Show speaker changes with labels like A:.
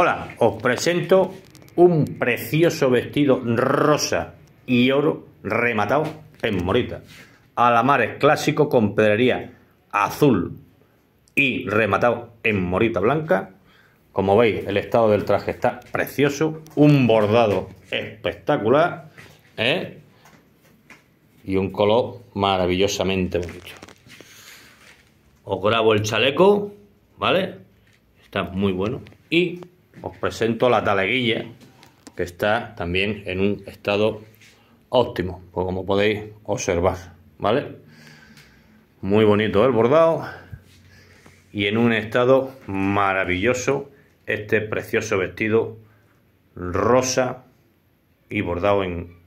A: Hola, os presento un precioso vestido rosa y oro rematado en morita. Alamares clásico con pedrería azul y rematado en morita blanca. Como veis, el estado del traje está precioso, un bordado espectacular ¿eh? y un color maravillosamente bonito. Os grabo el chaleco, ¿vale? Está muy bueno. Y os presento la taleguilla, que está también en un estado óptimo, pues como podéis observar, ¿vale? Muy bonito el bordado y en un estado maravilloso este precioso vestido rosa y bordado en